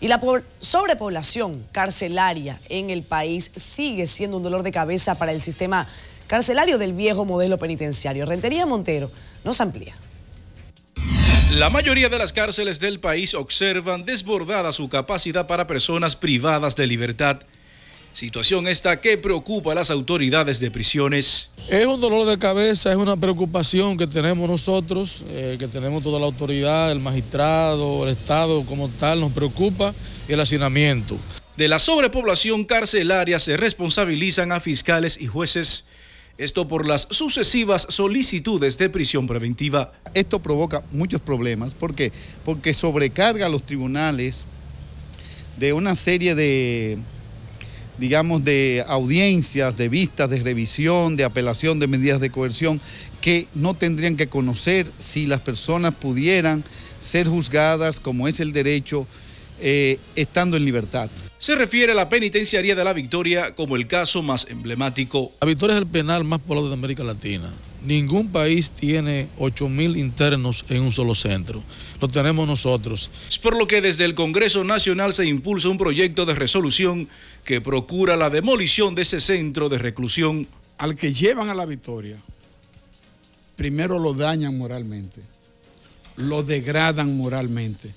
Y la sobrepoblación carcelaria en el país sigue siendo un dolor de cabeza para el sistema carcelario del viejo modelo penitenciario. Rentería Montero nos amplía. La mayoría de las cárceles del país observan desbordada su capacidad para personas privadas de libertad Situación esta que preocupa a las autoridades de prisiones. Es un dolor de cabeza, es una preocupación que tenemos nosotros, eh, que tenemos toda la autoridad, el magistrado, el Estado como tal, nos preocupa el hacinamiento. De la sobrepoblación carcelaria se responsabilizan a fiscales y jueces. Esto por las sucesivas solicitudes de prisión preventiva. Esto provoca muchos problemas. ¿Por qué? Porque sobrecarga a los tribunales de una serie de digamos, de audiencias, de vistas, de revisión, de apelación de medidas de coerción que no tendrían que conocer si las personas pudieran ser juzgadas como es el derecho eh, estando en libertad. Se refiere a la penitenciaría de la Victoria como el caso más emblemático. La Victoria es el penal más poblado de América Latina. Ningún país tiene mil internos en un solo centro. Lo tenemos nosotros. Es por lo que desde el Congreso Nacional se impulsa un proyecto de resolución que procura la demolición de ese centro de reclusión. Al que llevan a la victoria, primero lo dañan moralmente, lo degradan moralmente,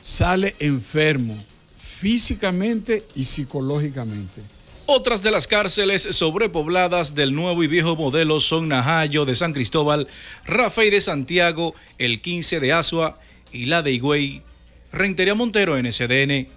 sale enfermo físicamente y psicológicamente. Otras de las cárceles sobrepobladas del nuevo y viejo modelo son Najayo de San Cristóbal, Rafael de Santiago, el 15 de Asua y la de Higüey. Rentería Montero, NCDN,